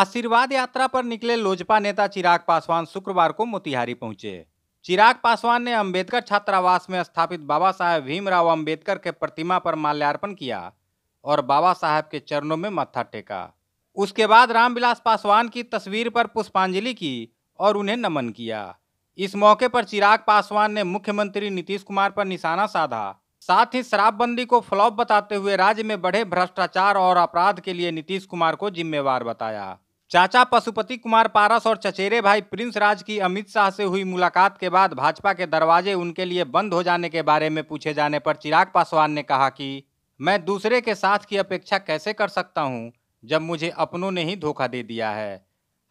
आशीर्वाद यात्रा पर निकले लोजपा नेता चिराग पासवान शुक्रवार को मोतिहारी पहुंचे चिराग पासवान ने अंबेडकर छात्रावास में स्थापित बाबा साहेब भीमराव अंबेडकर के प्रतिमा पर माल्यार्पण किया और बाबा साहेब के चरणों में मत्था टेका उसके बाद रामविलास पासवान की तस्वीर पर पुष्पांजलि की और उन्हें नमन किया इस मौके पर चिराग पासवान ने मुख्यमंत्री नीतीश कुमार पर निशाना साधा साथ ही शराबबंदी को फ्लॉप बताते हुए राज्य में बढ़े भ्रष्टाचार और अपराध के लिए नीतीश कुमार को जिम्मेवार बताया चाचा पशुपति कुमार पारस और चचेरे भाई प्रिंस राज की अमित शाह से हुई मुलाकात के बाद भाजपा के दरवाजे उनके लिए बंद हो जाने के बारे में पूछे जाने पर चिराग पासवान ने कहा कि मैं दूसरे के साथ की अपेक्षा कैसे कर सकता हूं जब मुझे अपनों ने ही धोखा दे दिया है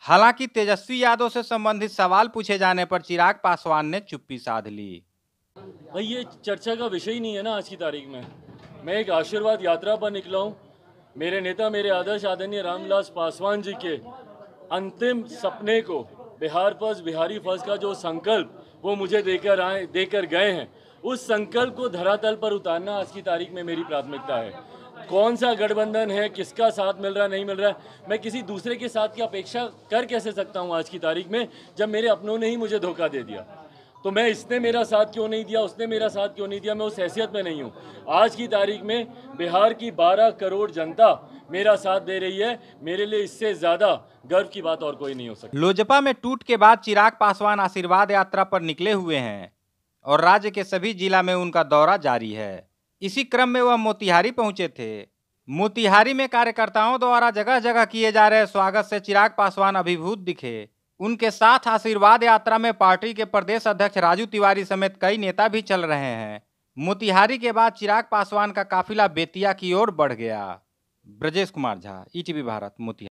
हालांकि तेजस्वी यादव से संबंधित सवाल पूछे जाने पर चिराग पासवान ने चुप्पी साध ली भाई ये चर्चा का विषय ही नहीं है ना आज की तारीख में मैं एक आशीर्वाद यात्रा पर निकला हूँ मेरे नेता मेरे आदर्श आदरणीय रामविलास पासवान जी के अंतिम सपने को बिहार फर्ज बिहारी फर्ज का जो संकल्प वो मुझे देकर आए देकर गए हैं उस संकल्प को धरातल पर उतारना आज की तारीख में मेरी प्राथमिकता है कौन सा गठबंधन है किसका साथ मिल रहा नहीं मिल रहा मैं किसी दूसरे के साथ की अपेक्षा कर कैसे सकता हूँ आज की तारीख में जब मेरे अपनों ने ही मुझे धोखा दे दिया तो मैं इसने मेरा साथ क्यों नहीं दिया उसने मेरा साथ क्यों नहीं दिया मैं उस हैसियत में नहीं हूँ आज की तारीख में बिहार की 12 करोड़ जनता मेरा साथ दे रही है मेरे लिए इससे ज़्यादा गर्व की बात और कोई नहीं हो सकती लोजपा में टूट के बाद चिराग पासवान आशीर्वाद यात्रा पर निकले हुए हैं और राज्य के सभी जिला में उनका दौरा जारी है इसी क्रम में वह मोतिहारी पहुंचे थे मोतिहारी में कार्यकर्ताओं द्वारा जगह जगह किए जा रहे स्वागत से चिराग पासवान अभिभूत दिखे उनके साथ आशीर्वाद यात्रा में पार्टी के प्रदेश अध्यक्ष राजू तिवारी समेत कई नेता भी चल रहे हैं मोतिहारी के बाद चिराग पासवान का काफिला बेतिया की ओर बढ़ गया ब्रजेश कुमार झा ईटीवी भारत मोतिहारी